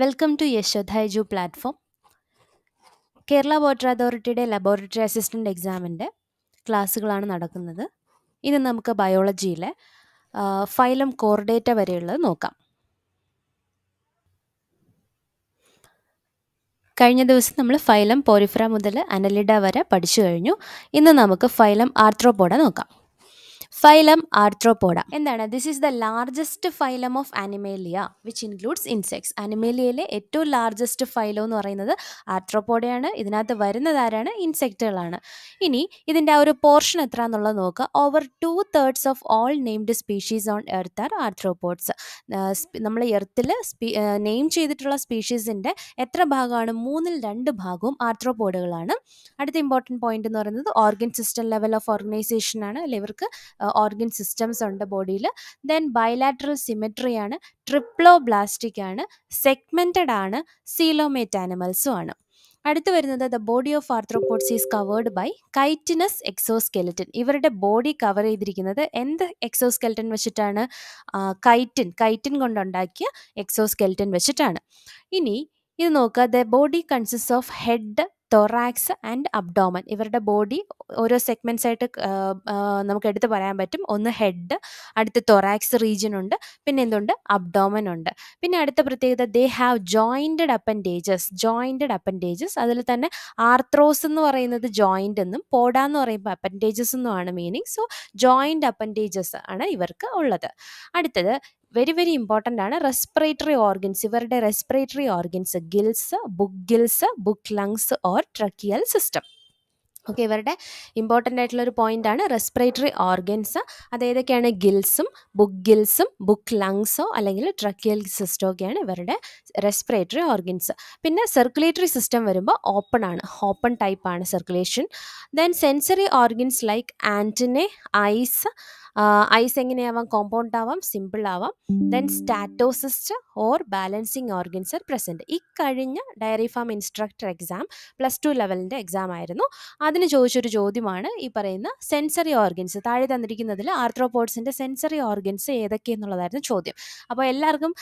Welcome to യശോധൈജു platform Kerala water അതോറിറ്റിയുടെ laboratory assistant എക്സാമിൻ്റെ ക്ലാസ്സുകളാണ് നടക്കുന്നത് ഇന്ന് നമുക്ക് ബയോളജിയിലെ ഫൈലം കോർഡേറ്റ വരെയുള്ളത് നോക്കാം കഴിഞ്ഞ ദിവസം നമ്മൾ ഫൈലം പോരിഫ്ര മുതൽ അനലിഡ വരെ പഠിച്ചു കഴിഞ്ഞു ഇന്ന് നമുക്ക് ഫൈലം ആർത്രോപോഡ നോക്കാം ഫൈലം ആർത്രോപോഡ എന്താണ് this is the largest phylum of animalia which includes insects അനിമേലിയയിലെ ഏറ്റവും ലാർജസ്റ്റ് ഫൈലം എന്ന് പറയുന്നത് ആർത്രോപോഡയാണ് ഇതിനകത്ത് വരുന്നത് ആരാണ് ഇൻസെക്റ്റുകളാണ് ഇനി ഇതിൻ്റെ ആ ഒരു പോർഷൻ എത്ര എന്നുള്ളത് നോക്കുക over two thirds of all named species on earth are arthropods നമ്മൾ എർത്തിൽ നെയിം ചെയ്തിട്ടുള്ള സ്പീഷീസിൻ്റെ എത്ര ഭാഗമാണ് മൂന്നിൽ രണ്ട് ഭാഗവും ആർത്രോപോഡുകളാണ് അടുത്ത ഇമ്പോർട്ടൻറ്റ് പോയിന്റ് എന്ന് പറയുന്നത് organ system level of organisation ആണ് അല്ലെ ഇവർക്ക് ഓർഗൻ സിസ്റ്റംസ് ഉണ്ട് ബോഡിയിൽ ദെൻ ബയലാട്രൽ ആണ് ട്രിപ്ലോ ബ്ലാസ്റ്റിക് ആണ് സെഗ്മെൻറ്റഡ് ആണ് സീലോമേറ്റ് ആനിമൽസും ആണ് അടുത്ത് വരുന്നത് the body of arthropods is covered by chitinous exoskeleton ഇവരുടെ ബോഡി കവർ ചെയ്തിരിക്കുന്നത് എന്ത് എക്സോസ്കെലറ്റൻ വെച്ചിട്ടാണ് കൈറ്റിൻ കൈറ്റിൻ കൊണ്ടുണ്ടാക്കിയ എക്സോസ്കെലറ്റൻ വെച്ചിട്ടാണ് ഇനി ഇത് നോക്കുക the body consist of head thorax and abdomen ഇവരുടെ ബോഡി ഓരോ സെഗ്മെൻറ്റ്സ് ആയിട്ട് നമുക്ക് എടുത്തു പറയാൻ പറ്റും ഒന്ന് ഹെഡ് അടുത്ത് തൊറാക്സ് റീജിയൻ ഉണ്ട് പിന്നെ എന്തുണ്ട് അബ്ഡോമൻ ഉണ്ട് പിന്നെ അടുത്ത പ്രത്യേകത they have jointed appendages jointed appendages അതിൽ തന്നെ ആർത്രോസ് എന്ന് പറയുന്നത് ജോയിൻ്റ് എന്നും പോഡ എന്ന് പറയുമ്പോൾ അപ്പൻഡേജസ് എന്നുമാണ് മീനിങ് സോ ജോയിൻറ്റ് അപ്പൻഡേജസ് ആണ് ഇവർക്ക് ഉള്ളത് അടുത്തത് വെരി വെരി ഇമ്പോർട്ടൻ്റ് ആണ് റെസ്പിറേറ്ററി ഓർഗൻസ് ഇവരുടെ respiratory organs gills book gills book lungs or tracheal system okay ഇവരുടെ ഇമ്പോർട്ടൻ്റ് ആയിട്ടുള്ള ഒരു പോയിന്റ് ആണ് റെസ്പിറേറ്ററി ഓർഗൻസ് അത് ഏതൊക്കെയാണ് ഗിൽസും ബുക്ക് ഗിൽസും ബുക്ക് ലങ്സോ അല്ലെങ്കിൽ ട്രക്കിയൽ സിസ്റ്റോ ഒക്കെയാണ് ഇവരുടെ റെസ്പിറേറ്ററി ഓർഗൻസ് പിന്നെ സർക്കുലേറ്ററി സിസ്റ്റം വരുമ്പോൾ ഓപ്പൺ ആണ് ഓപ്പൺ ടൈപ്പ് ആണ് circulation then sensory organs like antennae eyes eyes എങ്ങനെയാവാം കോമ്പൗണ്ട് ആവാം സിമ്പിൾ ആവാം then statocyst or balancing organs are present ഈ കഴിഞ്ഞ dairy farm instructor exam plus two ലെവലിൻ്റെ എക്സാം ആയിരുന്നു അതിന് ചോദിച്ചൊരു ചോദ്യമാണ് ഈ പറയുന്ന സെൻസറി ഓർഗൻസ് താഴെ തന്നിരിക്കുന്നതിൽ ആർത്രോപോഡ്സിൻ്റെ സെൻസറി ഓർഗൻസ് ഏതൊക്കെയെന്നുള്ളതായിരുന്നു ചോദ്യം അപ്പോൾ എല്ലാവർക്കും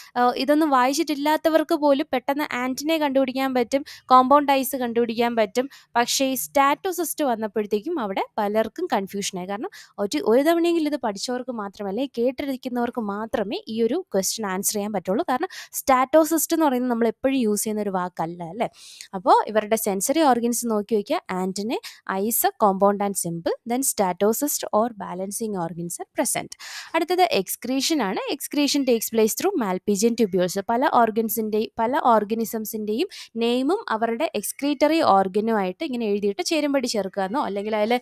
ഇതൊന്നും വായിച്ചിട്ടില്ലാത്തവർക്ക് പോലും പെട്ടെന്ന് ആൻറ്റിനെ കണ്ടുപിടിക്കാൻ പറ്റും കോമ്പൗണ്ട് ഐസ് കണ്ടുപിടിക്കാൻ പറ്റും പക്ഷേ ഈ സ്റ്റാറ്റോസിസ്റ്റ് വന്നപ്പോഴത്തേക്കും അവിടെ പലർക്കും കൺഫ്യൂഷനായി കാരണം ഒരു ഒരു തവണയെങ്കിലും ഇത് പഠിച്ചവർക്ക് മാത്രമല്ല കേട്ടിരിക്കുന്നവർക്ക് മാത്രമേ ഈ ഒരു ക്വസ്റ്റ്യൻ ആൻസർ ചെയ്യാൻ പറ്റുള്ളൂ കാരണം സ്റ്റാറ്റോസിസ്റ്റ് എന്ന് പറയുന്നത് നമ്മൾ എപ്പോഴും യൂസ് ചെയ്യുന്ന ഒരു വാക്കല്ല അല്ലേ അപ്പോൾ ഇവരുടെ സെൻസറി ഓർഗൻസ് നോക്കി വയ്ക്കുക antennae eyes compound and simple then statocyst or balancing organs are present അടുത്തത് എക്സ്ക്രീഷൻ ആണ് excretion takes place through malpighian tubules പല ഓർഗൻസിൻ്റെയും പല ഓർഗനിസംസിൻ്റെയും നെയിമും അവരുടെ എക്സ്ക്രീറ്ററി ഓർഗനുമായിട്ട് ഇങ്ങനെ എഴുതിയിട്ട് ചേരുംപടി ചേർക്കുക എന്നോ അല്ലെങ്കിൽ അതിൽ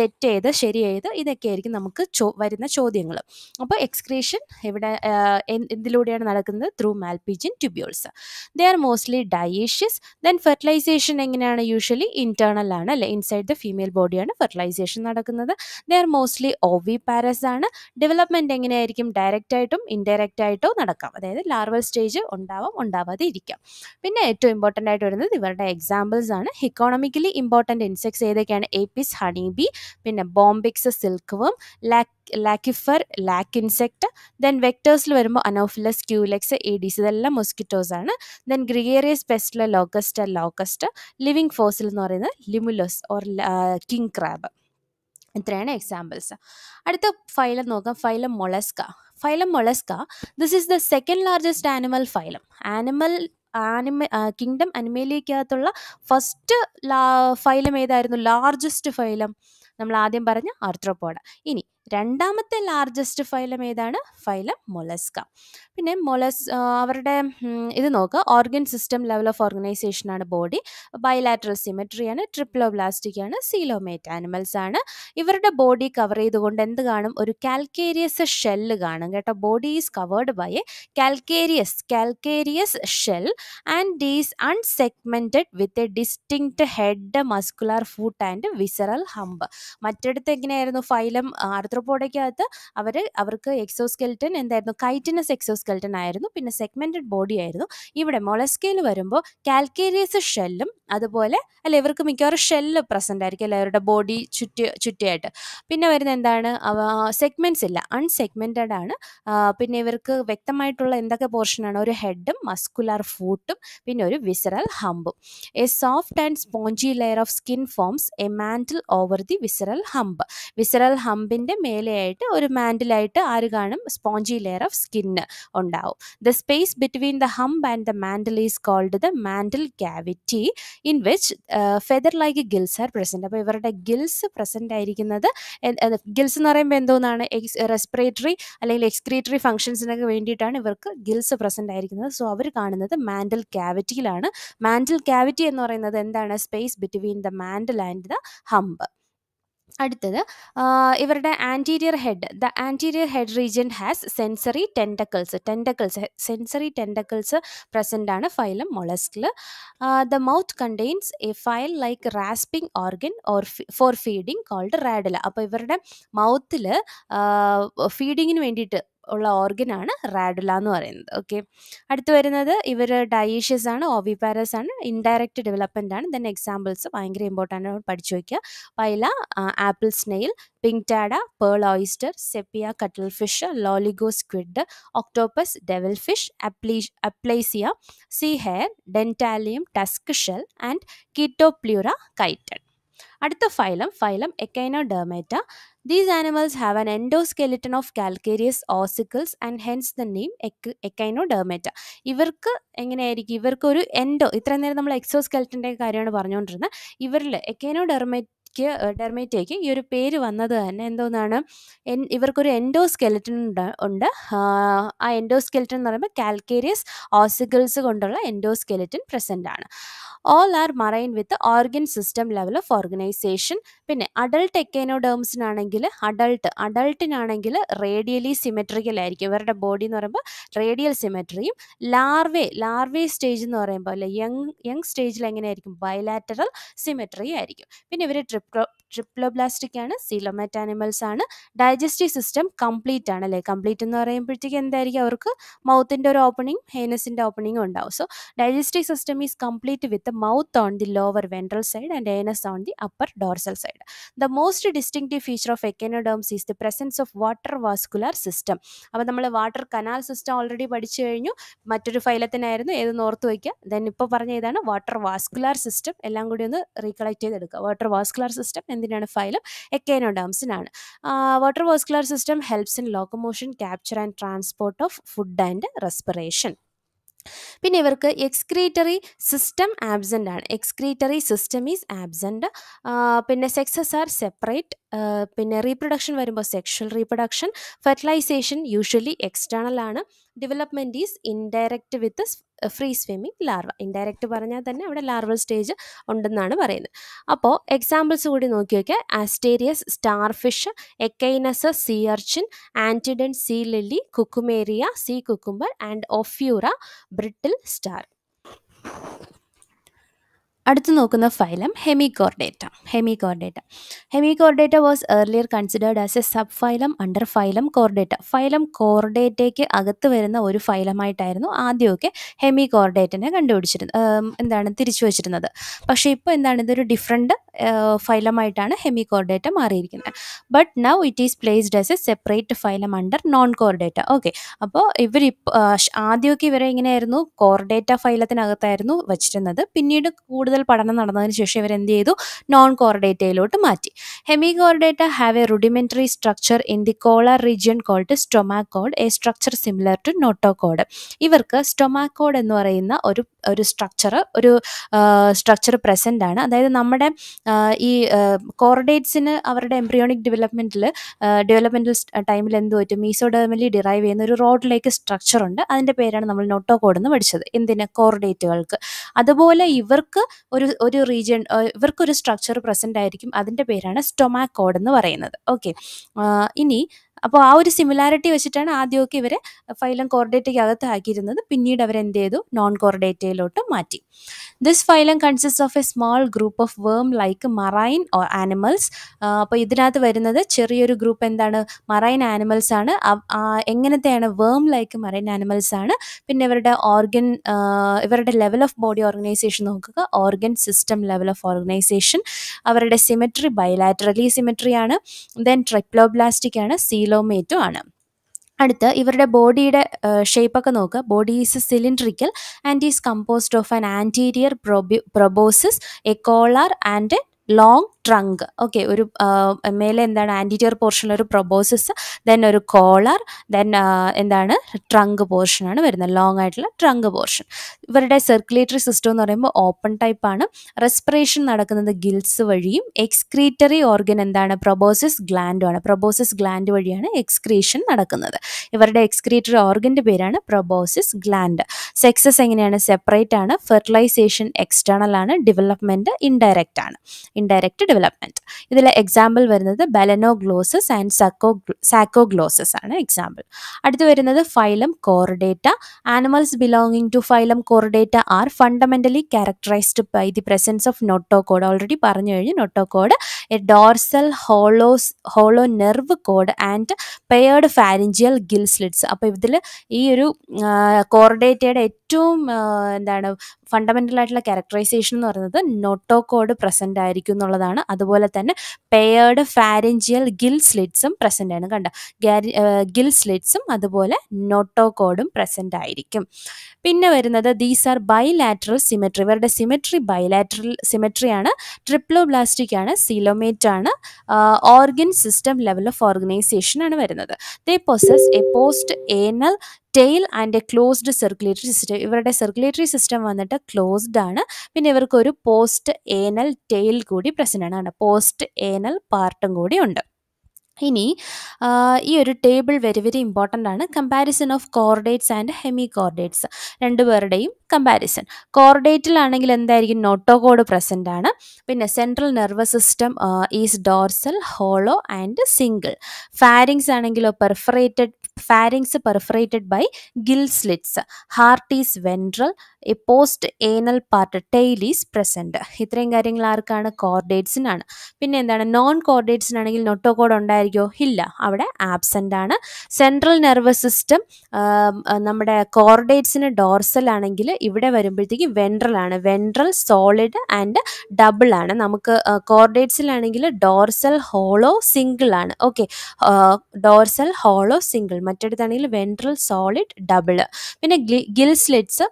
തെറ്റേത് ശരിയേത് ഇതൊക്കെ ആയിരിക്കും നമുക്ക് ചോ വരുന്ന ചോദ്യങ്ങൾ അപ്പോൾ എക്സ്ക്രീഷൻ ഇവിടെ എന്തിലൂടെയാണ് നടക്കുന്നത് through malpighian tubules they are mostly dioecious then fertilization എങ്ങനെയാണ് യൂഷ്വലി ഇന്റേണൽ ആണ് അല്ലെ ഇൻസൈഡ് ദ ഫീമെയിൽ ബോഡിയാണ് ഫെർട്ടിലൈസേഷൻ നടക്കുന്നത് ദേ ആർ മോസ്റ്റ്ലി ഓവി പാരസ് ആണ് ഡെവലപ്മെന്റ് എങ്ങനെയായിരിക്കും ഡയറക്റ്റ് ആയിട്ടും ഇൻഡയറക്റ്റ് ആയിട്ടോ നടക്കാം അതായത് ലാർവൽ സ്റ്റേജ് ഉണ്ടാവാം ഉണ്ടാവാതെ ഇരിക്കാം പിന്നെ ഏറ്റവും ഇമ്പോർട്ടൻ്റ് ആയിട്ട് വരുന്നത് ഇവരുടെ എക്സാമ്പിൾസ് ആണ് ഇക്കോണമിക്കലി ഇമ്പോർട്ടൻറ്റ് ഇൻസെക്ട്സ് ഏതൊക്കെയാണ് ഏപ്പിസ് ഹണി ബി പിന്നെ bombyx silk worm lac laccifer lac insect then വെക്ടേഴ്സിൽ വരുമ്പോൾ അനോഫിലസ് ക്യൂലെക്സ് എ ഏഡീസ് ഇതെല്ലാം മൊസ്കിറ്റോസ് ആണ് ദെൻ ഗ്രിയേറിയസ് പെസ്റ്റിലെ ലോക്കസ്റ്റ് ലോക്കസ്റ്റ് ലിവിങ് ഫോസിൽ എന്ന് പറയുന്നത് ലിമുലോസ് ഓർ കിങ് ക്രാബ് ഇത്രയാണ് എക്സാമ്പിൾസ് അടുത്ത ഫൈലം നോക്കാം phylum mollusca phylum mollusca this is the second largest animal phylum animal animal kingdom അനിമേലിയക്കകത്തുള്ള first phylum ഏതായിരുന്നു ലാർജസ്റ്റ് ഫൈലം നമ്മൾ ആദ്യം പറഞ്ഞ ആർത്രോപോഡ ഇനി രണ്ടാമത്തെ ലാർജസ്റ്റ് ഫൈലം ഏതാണ് ഫൈലം മൊലസ്ക പിന്നെ മൊലസ് അവരുടെ ഇത് നോക്കുക organ system level of organisation ആണ് ബോഡി ബൈലാറ്ററൽ സിമെട്രിയാണ് ട്രിപ്ലോബ്ലാസ്റ്റിക് ആണ് സീലോമേറ്റ് ആനിമൽസ് ആണ് ഇവരുടെ ബോഡി കവർ ചെയ്തുകൊണ്ട് എന്ത് കാണും ഒരു കാൽക്കേരിയസ് ഷെല്ല് കാണും കേട്ടോ body is covered by a calcareous calcareous shell and is unsegmented with a distinct head muscular foot and visceral hump മറ്റെടുത്ത് എങ്ങനെയായിരുന്നു ഫൈലം അടുത്ത ആർത്രോപോഡയ്ക്കകത്ത് അവർ അവർക്ക് എക്സോസ്കെൽറ്റൻ എന്തായിരുന്നു കൈറ്റിനസ് എക്സോസ്കെൽറ്റൻ ആയിരുന്നു പിന്നെ സെഗ്മെൻറ്റഡ് ബോഡി ആയിരുന്നു ഇവിടെ മൊളസ്കേൽ വരുമ്പോൾ കാൽക്കേരിയസ് ഷെല്ലും അതുപോലെ അല്ല ഇവർക്ക് മിക്കവാറും ഷെല്ല് പ്രസൻ്റ് ആയിരിക്കും അല്ലെ അവരുടെ ബോഡി ചുറ്റി ചുറ്റിയായിട്ട് പിന്നെ വരുന്ന എന്താണ് സെഗ്മെൻറ്റ്സ് ഇല്ല അൺസെഗ്മെൻറ്റഡ് ആണ് പിന്നെ ഇവർക്ക് വ്യക്തമായിട്ടുള്ള എന്തൊക്കെ പോർഷനാണ് ഒരു ഹെഡും മസ്കുലാർ ഫൂട്ടും പിന്നെ ഒരു വിസറൽ ഹമ്പും a soft and spongy layer of skin forms a mantle over the visceral hump visceral ഹമ്പിൻ്റെ മേലെയായിട്ട് ഒരു മാൻഡിലായിട്ട് ആര് കാണും സ്പോഞ്ചി ലെയർ ഓഫ് സ്കിന്ന് ഉണ്ടാവും the space between the hump and the mantle is called the mantle cavity in which feather like gills are present അപ്പോൾ ഇവരുടെ gills present ആയിരിക്കുന്നത് ഗിൽസ് എന്ന് പറയുമ്പോൾ എന്തോന്നാണ് എക്സ് റെസ്പിറേറ്ററി അല്ലെങ്കിൽ എക്സ്ക്രീറ്ററി ഫംഗ്ഷൻസിനൊക്കെ വേണ്ടിയിട്ടാണ് ഇവർക്ക് ഗിൽസ് പ്രസൻ്റ് ആയിരിക്കുന്നത് സോ അവർ കാണുന്നത് മാൻഡൽ ക്യാവിറ്റിയിലാണ് മാൻഡൽ ക്യാവിറ്റി എന്ന് പറയുന്നത് എന്താണ് space between the mantle and the hump അടുത്തത് ഇവരുടെ anterior head the anterior head region has sensory tentacles tentacles sensory tentacles present ആണ് ഫൈലം മൊളസ്കിൽ the mouth contains a file like rasping organ or for feeding called radula അപ്പോൾ ഇവരുടെ മൗത്തിൽ ഫീഡിങ്ങിന് വേണ്ടിയിട്ട് ഉള്ള ഓർഗനാണ് radula എന്ന് പറയുന്നത് ഓക്കെ അടുത്ത് വരുന്നത് ഇവർ ഡയേഷ്യസ് ആണ് ഓവിപാരസ് ആണ് ഇൻഡയറക്റ്റ് ഡെവലപ്മെൻ്റ് ആണ് ദെൻ എക്സാമ്പിൾസ് ഭയങ്കര ഇമ്പോർട്ടൻ്റ് ആണ് പഠിച്ചു വയ്ക്കുക Pila apple snail Pinctada pearl oyster Sepia cuttlefish Loligo squid octopus devil fish Aply Aplysia sea hare Dentalium tusk shell and Chaetopleura chiton അടുത്ത phylum phylum Echinodermata these These animals have an endoskeleton of calcareous ossicles and hence the Echinodermata ഇവർക്ക് എങ്ങനെയായിരിക്കും ഇവർക്ക് ഒരു endo ഇത്ര നേരം നമ്മൾ എക്സോസ്കെൽറ്റൻ്റെ കാര്യമാണ് പറഞ്ഞുകൊണ്ടിരുന്നത് ഇവരിൽ എക്കൈനോ ഡെർമേറ്റയ്ക്ക് ഡെർമേറ്റയ്ക്ക് ഈ ഒരു പേര് വന്നത് തന്നെ എന്തോന്നാണ് എൻ ഇവർക്കൊരു എൻഡോസ്കെലറ്റൻ ഉണ്ട് ഉണ്ട് ആ എൻഡോസ്കെലറ്റൻ എന്ന് പറയുമ്പോൾ കാൽക്കേരിയസ് ഓസിക്കിൾസ് കൊണ്ടുള്ള എൻഡോസ്കെലറ്റൻ പ്രസൻ്റ് ആണ് all are marine with organ system level of organisation പിന്നെ അഡൾട്ട് എക്കേനോഡേംസിനാണെങ്കിൽ അഡൾട്ട് അഡൾട്ടിനാണെങ്കിൽ റേഡിയലി സിമെട്രിക്കൽ ആയിരിക്കും ഇവരുടെ ബോഡി എന്ന് പറയുമ്പോൾ റേഡിയൽ സിമെട്രിയും ലാർവേ ലാർവേ സ്റ്റേജ് എന്ന് പറയുമ്പോൾ അല്ലെ യങ് യങ് സ്റ്റേജിൽ എങ്ങനെയായിരിക്കും ബയലാറ്ററൽ സിമെട്രി ആയിരിക്കും പിന്നെ ഇവർ ട്രിപ്റ്റോ ട്രിപ്ലോബ്ലാസ്റ്റിക് ആണ് സീലോമാറ്റ് ആനിമൽസ് ആണ് ഡൈജസ്റ്റീവ് സിസ്റ്റം കംപ്ലീറ്റ് ആണ് അല്ലേ കംപ്ലീറ്റ് എന്ന് പറയുമ്പോഴത്തേക്ക് എന്തായിരിക്കും അവർക്ക് മൗത്തിൻ്റെ ഒരു ഓപ്പണിംഗ് ഹേനസിൻ്റെ ഓപ്പണിംഗും ഉണ്ടാവും so digestive system is complete with mouth on the lower ventral side and anus on the upper dorsal side the most distinctive feature of echinoderms is the presence of water vascular system അപ്പോൾ നമ്മൾ water canal system already പഠിച്ചു കഴിഞ്ഞു മറ്റൊരു ഫൈലത്തിനായിരുന്നു ഏത് ഓർത്ത് വയ്ക്കുക then ഇപ്പോൾ പറഞ്ഞ ഇതാണ് വാട്ടർ വാസ്കുലാർ സിസ്റ്റം എല്ലാം കൂടി ഒന്ന് റീകളക്ട് ചെയ്തെടുക്കുക വാട്ടർ വാസ്കുലാർ സിസ്റ്റം എന്ത് എന്തിനാണ് ഫൈലം എക്കേനോഡേംസിനാണ് water vascular system helps in locomotion capture and transport of food and respiration പിന്നെ ഇവർക്ക് എക്സ്ക്രീറ്ററി സിസ്റ്റം ആബ്സെൻ്റ് ആണ് എക്സ്ക്രീറ്ററി സിസ്റ്റം ഈസ് ആബ്സെൻ്റ് പിന്നെ സെക്സസ് ആർ സെപ്പറേറ്റ് പിന്നെ റീപ്രൊഡക്ഷൻ വരുമ്പോൾ sexual reproduction fertilisation usually external ആണ് development is indirect with free swimming larva indirect പറഞ്ഞാൽ തന്നെ അവിടെ ലാർവൽ സ്റ്റേജ് ഉണ്ടെന്നാണ് പറയുന്നത് അപ്പോൾ എക്സാമ്പിൾസ് കൂടി നോക്കി നോക്കിയാൽ Asterias starfish Echinus sea urchin Antedon sea lily Cucumaria sea cucumber and Ophiura brittle star അടുത്ത് നോക്കുന്ന phylum Hemichordata Hemichordata Hemichordata was earlier considered as a subphylum under phylum Chordata phylum കോർഡേറ്റയ്ക്ക് അകത്ത് വരുന്ന ഒരു ഫൈലമായിട്ടായിരുന്നു ആദ്യമൊക്കെ ഹെമികോർഡേറ്റനെ കണ്ടുപിടിച്ചിരുന്നത് എന്താണ് തിരിച്ചു വച്ചിരുന്നത് പക്ഷേ ഇപ്പോൾ എന്താണ് ഇതൊരു ഡിഫറെൻറ്റ് ഫൈലമായിട്ടാണ് ഹെമികോർഡേറ്റ മാറിയിരിക്കുന്നത് but now it is placed as a separate phylum under non Chordata okay അപ്പോൾ ഇവർ ആദ്യമൊക്കെ ഇവരെ ഇങ്ങനെയായിരുന്നു കോർഡേറ്റ ഫൈലത്തിനകത്തായിരുന്നു വച്ചിരുന്നത് പിന്നീട് കൂടുതൽ കൂടുതൽ പഠനം നടന്നതിന് ശേഷം ഇവർ എന്ത് ചെയ്തു നോൺ കോർഡേറ്റയിലോട്ട് മാറ്റി Hemichordata have a rudimentary structure in the collar region called stomochord a structure similar to notochord ഇവർക്ക് സ്റ്റൊമാക്കോഡ് എന്ന് പറയുന്ന ഒരു ഒരു സ്ട്രക്ചർ ഒരു സ്ട്രക്ചർ പ്രസൻ്റ് ആണ് അതായത് നമ്മുടെ ഈ കോർഡേറ്റ്സിന് അവരുടെ എംബ്രിയോണിക് ഡെവലപ്മെൻറ്റിൽ ഡെവലപ്മെൻ്റൽ ടൈമിൽ എന്ത് പറ്റും മീസോഡമലി ഡിറൈവ് ചെയ്യുന്ന ഒരു റോഡിലേക്ക് സ്ട്രക്ചർ ഉണ്ട് അതിൻ്റെ പേരാണ് നമ്മൾ നോട്ടോ എന്ന് പഠിച്ചത് എന്തിന് കോർഡേറ്റുകൾക്ക് അതുപോലെ ഇവർക്ക് ഒരു ഒരു റീജിയൺ ഇവർക്കൊരു സ്ട്രക്ചർ പ്രസൻ്റ് ആയിരിക്കും അതിൻ്റെ പേരാണ് സ്റ്റൊമാക്കോഡ് എന്ന് പറയുന്നത് ഓക്കെ ഇനി അപ്പോൾ ആ ഒരു സിമിലാരിറ്റി വെച്ചിട്ടാണ് ആദ്യമൊക്കെ ഇവരെ ഫൈലം കോർഡേറ്റയ്ക്ക് അകത്ത് ആക്കിയിരുന്നത് പിന്നീട് എന്ത് ചെയ്തു നോൺ കോർഡേറ്റയിലോട്ട് മാറ്റി this phylum consist of a small group of worm like marine animals അപ്പോൾ ഇതിനകത്ത് വരുന്നത് ചെറിയൊരു ഗ്രൂപ്പ് എന്താണ് മറൈൻ ആനിമൽസ് ആണ് എങ്ങനത്തെയാണ് വേം ലൈക്ക് മറൈൻ ആനിമൽസ് ആണ് പിന്നെ ഇവരുടെ ഓർഗൻ ഇവരുടെ ലെവൽ ഓഫ് ബോഡി ഓർഗനൈസേഷൻ നോക്കുക organ system level of organisation അവരുടെ സിമെട്രി ബയലാറ്ററലി സിമെട്രി ആണ് ദെൻ ട്രിപ്ലോബ്ലാസ്റ്റിക് ആണ് സീലോ ടെലോമേറ്റും ആണ് അടുത്ത് ഇവരുടെ ബോഡിയുടെ ഷേപ്പൊക്കെ നോക്കുക body is cylindrical and is composed of an anterior probi proboscis a collar and long trunk okay ഒരു മേലെ എന്താണ് ആൻറ്റീരിയർ പോർഷനിൽ ഒരു പ്രൊബോസിസ് ദെൻ ഒരു കോളർ ദെൻ എന്താണ് ട്രങ്ക് പോർഷനാണ് വരുന്നത് ലോങ് ആയിട്ടുള്ള ട്രങ്ക് പോർഷൻ ഇവരുടെ സർക്കുലേറ്ററി സിസ്റ്റം എന്ന് പറയുമ്പോൾ ഓപ്പൺ ടൈപ്പ് ആണ് റെസ്പിറേഷൻ നടക്കുന്നത് ഗിൽസ് വഴിയും എക്സ്ക്രീറ്ററി ഓർഗൻ എന്താണ് പ്രൊബോസിസ് ഗ്ലാൻഡുമാണ് പ്രൊബോസിസ് ഗ്ലാൻഡ് വഴിയാണ് എക്സ്ക്രീഷൻ നടക്കുന്നത് ഇവരുടെ എക്സ്ക്രീറ്ററി ഓർഗൻ്റെ പേരാണ് പ്രൊബോസിസ് ഗ്ലാൻഡ് സെക്സസ് എങ്ങനെയാണ് സെപ്പറേറ്റ് ആണ് ഫെർട്ടിലൈസേഷൻ എക്സ്റ്റേണൽ ആണ് ഡെവലപ്മെൻറ്റ് ഇൻഡയറക്റ്റ് ആണ് ഇൻഡയറക്റ്റ് ഡെവലപ്മെൻറ്റ് ഇതിൽ എക്സാമ്പിൾ വരുന്നത് ബലനോഗ്ലോസസ് ആൻഡ് സക്കോ സാക്കോഗ്ലോസസ് ആണ് എക്സാമ്പിൾ അടുത്ത് വരുന്നത് phylum Chordata animals belonging to phylum Chordata are fundamentally characterised by the presence of notochord already പറഞ്ഞു കഴിഞ്ഞു notochord a dorsal hollows hollow nerve cord and paired pharyngeal gill slits അപ്പോൾ ഇതിൽ ഈ ഒരു കോർഡേറ്റയുടെ ഏറ്റവും എന്താണ് ഫണ്ടമെൻ്റൽ ആയിട്ടുള്ള ക്യാരക്ടറൈസേഷൻ എന്ന് പറയുന്നത് കോഡ് പ്രസൻ്റ് ആയിരിക്കും എന്നുള്ളതാണ് അതുപോലെ തന്നെ പെയേർഡ് ഫാരൻജിയൽ ഗിൽ സ്ലിറ്റ്സും പ്രസൻ്റ് ആണ് കണ്ട ഗിൽ സ്ലിറ്റ്സും അതുപോലെ കോഡും പ്രസൻ്റ് ആയിരിക്കും പിന്നെ വരുന്നത് ദീസ് ആർ ബൈലാറ്ററൽ സിമെട്രി ഇവരുടെ സിമെട്രി ബൈലാറ്ററൽ ട്രിപ്ലോ ട്രിപ്ലോബ്ലാസ്റ്റിക് ആണ് സിലോമേറ്റ് ആണ് organ system level of organisation ആണ് വരുന്നത് they possess a post anal tail and a closed circulatory system ഇവരുടെ സെർക്കുലേറ്ററി സിസ്റ്റം വന്നിട്ട് ക്ലോസ്ഡ് ആണ് പിന്നെ ഇവർക്ക് ഒരു പോസ്റ്റ് ഏനൽ ടെയിൽ കൂടി പ്രസൻ്റ് ആണ് പോസ്റ്റ് ഏനൽ പാർട്ടും കൂടി ഉണ്ട് ഇനി ഈ ഒരു ടേബിൾ വെരി വെരി ഇമ്പോർട്ടൻ്റ് ആണ് comparison of chordates and hemichordates രണ്ടുപേരുടെയും കമ്പാരിസൺ ആണെങ്കിൽ എന്തായിരിക്കും നോട്ടോകോഡ് പ്രസൻ്റ് ആണ് പിന്നെ central nervous system is dorsal hollow and single pharynx ആണെങ്കിലോ perforated pharynx perforated by gill slits heart is ventral a post anal part tail is present ഇത്രയും കാര്യങ്ങൾ ആർക്കാണ് കോർഡേറ്റ്സിനാണ് പിന്നെ എന്താണ് നോൺ കോർഡേറ്റ്സിനാണെങ്കിൽ നൊട്ടോകോഡ് ഉണ്ടായിരിക്കോ ഇല്ല അവിടെ ആബ്സെൻ്റ് ആണ് സെൻട്രൽ നെർവസ് സിസ്റ്റം നമ്മുടെ കോർഡേറ്റ്സിന് ഡോർസൽ ആണെങ്കിൽ ഇവിടെ വരുമ്പോഴത്തേക്ക് ആണ് വെൻട്രൽ സോളിഡ് ആൻഡ് ഡബിൾ ആണ് നമുക്ക് കോർഡേറ്റ്സിലാണെങ്കിൽ ഡോർസൽ ഹോളോ സിംഗിൾ ആണ് ഓക്കെ ഡോർസൽ ഹോളോ സിംഗിൾ മറ്റെടുത്താണെങ്കിൽ വെൻട്രൽ സോളിഡ് ഡബിൾ പിന്നെ ഗിൽ സ്ലിറ്റ്സ്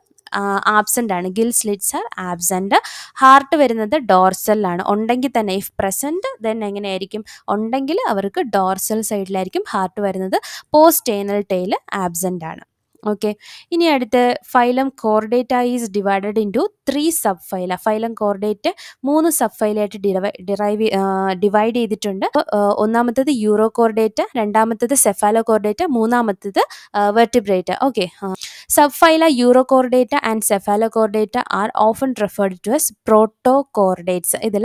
ആബ്സെൻ്റ് ആണ് gill slits are absent heart വരുന്നത് ഡോർസലിലാണ് ഉണ്ടെങ്കിൽ തന്നെ ഇഫ് പ്രസൻറ്റ് ദെൻ എങ്ങനെയായിരിക്കും ഉണ്ടെങ്കിൽ അവർക്ക് ഡോർസൽ സൈഡിലായിരിക്കും ഹാർട്ട് വരുന്നത് പോസ്റ്റ് ഏനൽ ടേയിൽ ആബ്സെൻ്റ് ആണ് ഓക്കെ ഇനി അടുത്ത് phylum Chordata is divided into three subphyla phylum chordate മൂന്ന് സബ് ഫൈലായിട്ട് ഡിറൈവ് ഡിവൈഡ് ചെയ്തിട്ടുണ്ട് ഒന്നാമത്തത് യൂറോ കോർഡേറ്റ് രണ്ടാമത്തത് സെഫാലോ കോർഡേറ്റ് മൂന്നാമത്തത് vertebrate okay Subphyla Urochordata and Cephalochordata are often referred to as protochordates ഇതിൽ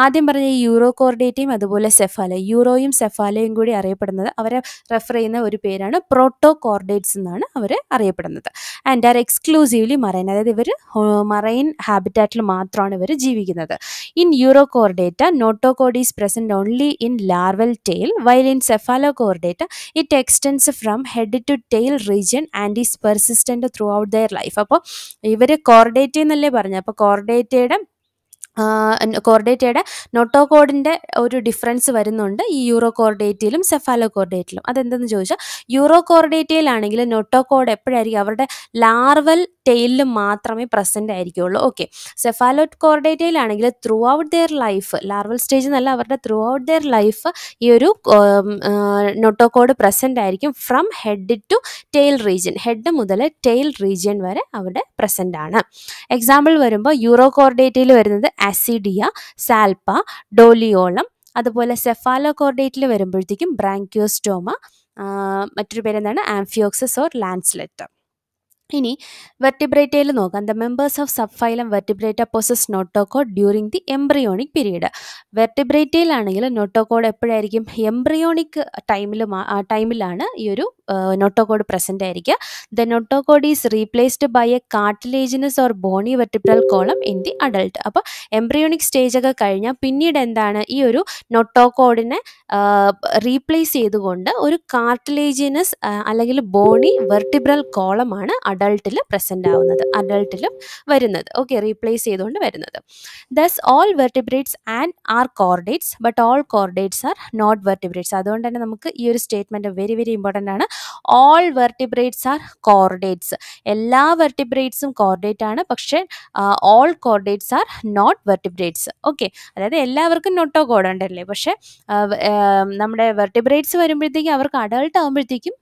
ആദ്യം പറഞ്ഞ ഈ യൂറോകോർഡേറ്റയും അതുപോലെ സെഫാല യൂറോയും സെഫാലയും കൂടി അറിയപ്പെടുന്നത് അവരെ റെഫർ ചെയ്യുന്ന ഒരു പേരാണ് പ്രോട്ടോകോർഡേറ്റ്സ് എന്നാണ് അവർ അറിയപ്പെടുന്നത് ആൻഡ് ആർ എക്സ്ക്ലൂസീവ്ലി മറൈൻ അതായത് ഇവർ മറൈൻ ഹാബിറ്റാറ്റിൽ മാത്രമാണ് ഇവർ ജീവിക്കുന്നത് in Urochordata notochord is present only in larval tail while in Cephalochordata it extends from head to tail region and is per persistent throughout their life അപ്പോൾ ഇവർ Chordata എന്നല്ലേ പറഞ്ഞത് അപ്പോൾ കോർഡേറ്റയുടെ കോർഡേറ്റയുടെ കോഡിൻ്റെ ഒരു ഡിഫറൻസ് വരുന്നുണ്ട് ഈ യൂറോ കോർഡേറ്റയിലും സെഫാലോ കോർഡേറ്റിലും അതെന്തെന്ന് ചോദിച്ചാൽ യൂറോ കോർഡേറ്റയിലാണെങ്കിൽ കോഡ് എപ്പോഴായിരിക്കും അവരുടെ ലാർവൽ ടെയിലിൽ മാത്രമേ പ്രസൻ്റ് ആയിരിക്കുള്ളൂ ഓക്കെ സെഫാലോ കോർഡേറ്റയിലാണെങ്കിൽ throughout their life larval stage എന്നല്ല അവരുടെ ത്രൂ ഔട്ട് ദെയർ ലൈഫ് ഈ ഒരു നോട്ടോ കോഡ് പ്രസൻ്റ് ആയിരിക്കും from head to tail region head മുതൽ ടെയിൽ റീജിയൻ വരെ അവിടെ പ്രസൻ്റ് ആണ് എക്സാമ്പിൾ വരുമ്പോൾ യൂറോ കോർഡേറ്റയിൽ വരുന്നത് ആസിഡിയ സാൽപ്പ ഡോലിയോളം അതുപോലെ സെഫാലോകോർഡേറ്റിൽ വരുമ്പോഴത്തേക്കും ബ്രാങ്കിയോസ്റ്റോമ മറ്റൊരു പേരെന്താണ് ആംഫിയോക്സസ് ഓർ ലാൻസ്ലെറ്റ് ഇനി വെർട്ടിബ്രേറ്റയിൽ നോക്കാം the members of subphylum Vertebrata possess notochord during the embryonic period വെർട്ടിബ്രേറ്റയിലാണെങ്കിൽ നോട്ടോകോഡ് എപ്പോഴായിരിക്കും എംബ്രിയോണിക് ടൈമിൽ ടൈമിലാണ് ഈ ഒരു നോട്ടോകോഡ് പ്രസൻ്റ് ആയിരിക്കുക the notochord is replaced by a cartilaginous or bony vertebral column in the adult അപ്പോൾ എംബ്രിയോണിക് സ്റ്റേജ് ഒക്കെ കഴിഞ്ഞാൽ പിന്നീട് എന്താണ് ഈ ഒരു നോട്ടോകോഡിനെ റീപ്ലേസ് ചെയ്തുകൊണ്ട് ഒരു കാർട്ടിലേജിനസ് അല്ലെങ്കിൽ ബോണി വെർട്ടിബ്രൽ കോളമാണ് അഡൾട്ടിൽ പ്രസൻ്റ് ആവുന്നത് അഡൾട്ടിലും വരുന്നത് ഓക്കെ റീപ്ലേസ് ചെയ്തുകൊണ്ട് വരുന്നത് thus all vertebrates and are chordates but all chordates are not vertebrates അതുകൊണ്ട് തന്നെ നമുക്ക് ഈ ഒരു സ്റ്റേറ്റ്മെൻറ്റ് വെരി വെരി ഇമ്പോർട്ടൻ്റ് ആണ് ഓൾ വെർട്ടിബ്രേറ്റ്സ് ആർ കോർഡേറ്റ്സ് എല്ലാ വെർട്ടിബ്രേറ്റ്സും കോർഡേറ്റ് ആണ് പക്ഷേ all chordates are not vertebrates okay അതായത് എല്ലാവർക്കും നോട്ടോ ഉണ്ടല്ലേ പക്ഷേ നമ്മുടെ വെർട്ടിബ്രേറ്റ്സ് വരുമ്പോഴത്തേക്കും അവർക്ക് അഡൾട്ട് ആകുമ്പോഴത്തേക്കും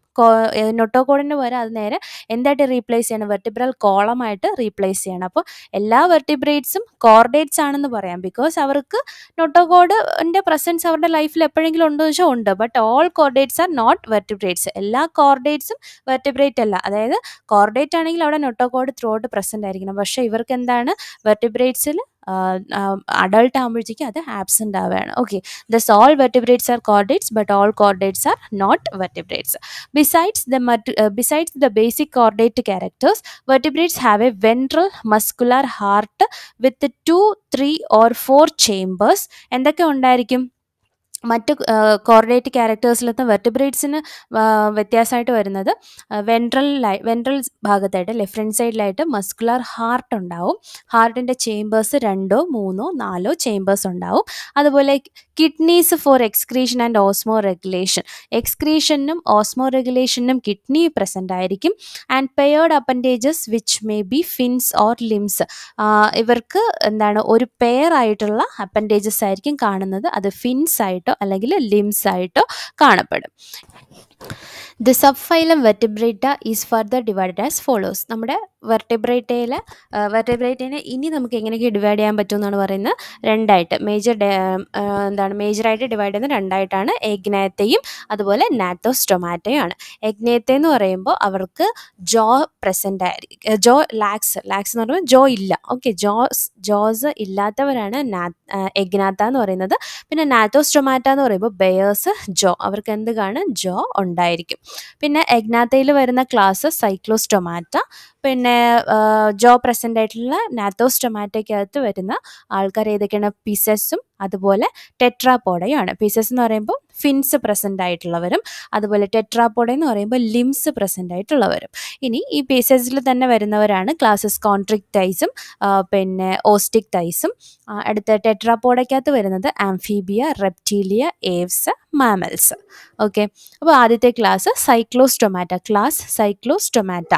നൊട്ടോക്കോഡിന് പകരം അത് നേരെ എന്തായിട്ട് റീപ്ലേസ് ചെയ്യണം വെർട്ടിബ്രൽ കോളമായിട്ട് റീപ്ലേസ് ചെയ്യണം അപ്പോൾ എല്ലാ വെർട്ടിബ്രേറ്റ്സും കോർഡേറ്റ്സ് ആണെന്ന് പറയാം ബിക്കോസ് അവർക്ക് നൊട്ടോകോഡിൻ്റെ പ്രസൻസ് അവരുടെ ലൈഫിൽ എപ്പോഴെങ്കിലും ഉണ്ടോ വെച്ചാൽ ഉണ്ട് but all chordates are not vertebrates എല്ലാ കോർഡേറ്റ്സും വെർട്ടിബ്രേറ്റ് അല്ല അതായത് കോർഡേറ്റ് ആണെങ്കിൽ അവിടെ നൊട്ടോകോഡ് ത്രൂ ഔട്ട് പ്രസൻ്റ് ആയിരിക്കണം പക്ഷേ ഇവർക്ക് എന്താണ് വെർട്ടിബ്രേറ്റ്സിൽ അഡൾട്ട് ആകുമ്പോഴത്തേക്കും അത് ആബ്സെൻ്റ് ആവുകയാണ് okay thus all vertebrates are chordates but all chordates are not vertebrates besides the മറ്റ് besides the basic chordate characters vertebrates have a ventral muscular heart with two three or four chambers എന്തൊക്കെ ഉണ്ടായിരിക്കും മറ്റ് coordinate ക്യാരക്ടേഴ്സിലത്തെ വെർട്ടിബ്രേറ്റ്സിന് വ്യത്യാസമായിട്ട് വരുന്നത് ventral ventral ഭാഗത്തായിട്ട് left hand സൈഡിലായിട്ട് മസ്കുലർ ഹാർട്ട് ഉണ്ടാവും ഹാർട്ടിൻ്റെ ചേമ്പേഴ്സ് രണ്ടോ മൂന്നോ നാലോ ചേമ്പേഴ്സ് ഉണ്ടാവും അതുപോലെ kidneys for excretion and osmoregulation എക്സ്ക്രീഷനും ഓസ്മോ റെഗുലേഷനും കിഡ്നി പ്രസൻ്റ് ആയിരിക്കും and paired appendages which may be fins or limbs ഇവർക്ക് എന്താണ് ഒരു പെയർ ആയിട്ടുള്ള അപ്പൻഡേജസ് ആയിരിക്കും കാണുന്നത് അത് ഫിൻസ് ആയിട്ടോ ആയിട്ടോ അല്ലെങ്കിൽ ലിംസ് ആയിട്ടോ കാണപ്പെടും the subphylum Vertebrata is further divided as follows നമ്മുടെ വെർട്ടിബ്രേറ്റയിൽ വെർട്ടിബ്രേറ്റേനെ ഇനി നമുക്ക് എങ്ങനെയൊക്കെ ഡിവൈഡ് ചെയ്യാൻ പറ്റും എന്നാണ് പറയുന്നത് രണ്ടായിട്ട് മേജർ എന്താണ് മേജറായിട്ട് ഡിവൈഡ് ചെയ്യുന്നത് രണ്ടായിട്ടാണ് എഗ്നയത്തെയും അതുപോലെ നാത്തോസ്റ്റൊമാറ്റോയാണ് ആണ് എന്ന് പറയുമ്പോൾ അവർക്ക് ജോ പ്രസൻ്റ് ആയിരിക്കും ജോ ലാക്സ് ലാക്സ് എന്ന് പറയുമ്പോൾ ജോ ഇല്ല ഓക്കെ ജോസ് ജോസ് ഇല്ലാത്തവരാണ് നാ എഗ്നാത്ത എന്ന് പറയുന്നത് പിന്നെ നാത്തോസ്റ്റൊമാറ്റ എന്ന് പറയുമ്പോൾ ബെയേഴ്സ് ജോ അവർക്ക് എന്ത് കാണും ജോ ഉണ്ട് ഉണ്ടായിരിക്കും പിന്നെ എഗ്നാത്തയിൽ വരുന്ന ക്ലാസ് സൈക്ലോസ്റ്റൊമാറ്റ പിന്നെ ജോ പ്രസൻ്റ് ആയിട്ടുള്ള നാത്തോസ്റ്റൊമാറ്റയ്ക്കകത്ത് വരുന്ന ആൾക്കാർ ഏതൊക്കെയാണ് പിസസും അതുപോലെ ടെട്രാപോഡയാണ് പീസസ് എന്ന് പറയുമ്പോൾ ഫിൻസ് പ്രസൻ്റ് ആയിട്ടുള്ളവരും അതുപോലെ ടെട്രാപോഡ എന്ന് പറയുമ്പോൾ ലിംസ് പ്രസൻ്റ് ആയിട്ടുള്ളവരും ഇനി ഈ പീസസിൽ തന്നെ വരുന്നവരാണ് ക്ലാസസ് കോൺട്രിക്ടൈസും പിന്നെ ഓസ്റ്റിക് ടൈസും അടുത്ത ടെട്രാപോഡയ്ക്കകത്ത് വരുന്നത് Amphibia Reptilia Aves mammals okay അപ്പോൾ ആദ്യത്തെ class Cyclostomata class Cyclostomata